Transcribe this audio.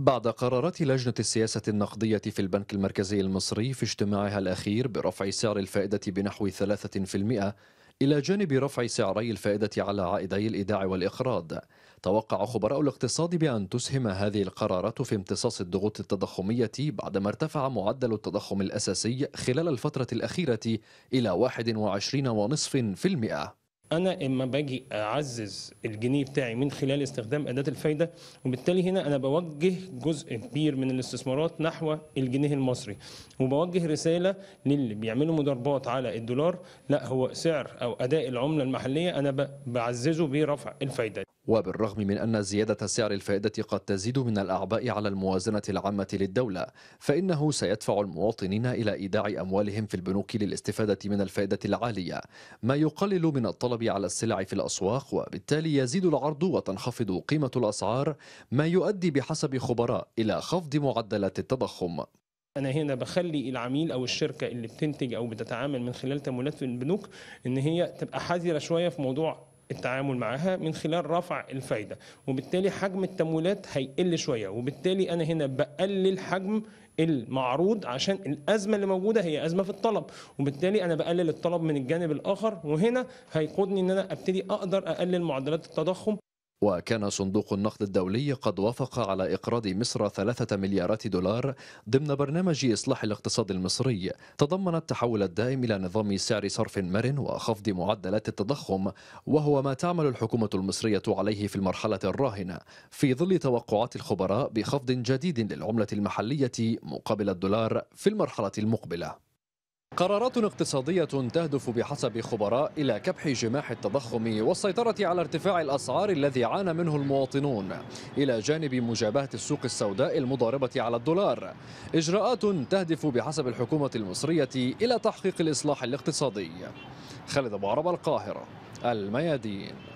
بعد قرارات لجنة السياسة النقدية في البنك المركزي المصري في اجتماعها الأخير برفع سعر الفائدة بنحو 3% إلى جانب رفع سعري الفائدة على عائدي الإيداع والإقراض توقع خبراء الاقتصاد بأن تسهم هذه القرارات في امتصاص الضغوط التضخمية بعدما ارتفع معدل التضخم الأساسي خلال الفترة الأخيرة إلى 21.5% انا اما باجي اعزز الجنيه بتاعي من خلال استخدام اداه الفايده وبالتالي هنا انا بوجه جزء كبير من الاستثمارات نحو الجنيه المصري وبوجه رساله للي بيعملوا مضاربات على الدولار لا هو سعر او اداء العمله المحليه انا بعززه برفع الفايده وبالرغم من أن زيادة سعر الفائدة قد تزيد من الأعباء على الموازنة العامة للدولة فإنه سيدفع المواطنين إلى إيداع أموالهم في البنوك للاستفادة من الفائدة العالية ما يقلل من الطلب على السلع في الأسواق وبالتالي يزيد العرض وتنخفض قيمة الأسعار ما يؤدي بحسب خبراء إلى خفض معدلات التضخم انا هنا بخلي العميل او الشركه اللي بتنتج او بتتعامل من خلال تمويلات البنوك ان هي تبقى حذره شويه في موضوع التعامل معاها من خلال رفع الفايده وبالتالي حجم التمويلات هيقل شويه وبالتالي انا هنا بقلل حجم المعروض عشان الازمه اللي موجوده هي ازمه في الطلب وبالتالي انا بقلل الطلب من الجانب الاخر وهنا هيقودني ان انا ابتدي اقدر اقلل معدلات التضخم وكان صندوق النقد الدولي قد وافق على إقراض مصر ثلاثة مليارات دولار ضمن برنامج إصلاح الاقتصاد المصري تضمن التحول الدائم إلى نظام سعر صرف مرن وخفض معدلات التضخم وهو ما تعمل الحكومة المصرية عليه في المرحلة الراهنة في ظل توقعات الخبراء بخفض جديد للعملة المحلية مقابل الدولار في المرحلة المقبلة قرارات اقتصادية تهدف بحسب خبراء إلى كبح جماح التضخم والسيطرة على ارتفاع الأسعار الذي عانى منه المواطنون إلى جانب مجابهة السوق السوداء المضاربة على الدولار إجراءات تهدف بحسب الحكومة المصرية إلى تحقيق الإصلاح الاقتصادي خالد أبو عرب القاهرة الميادين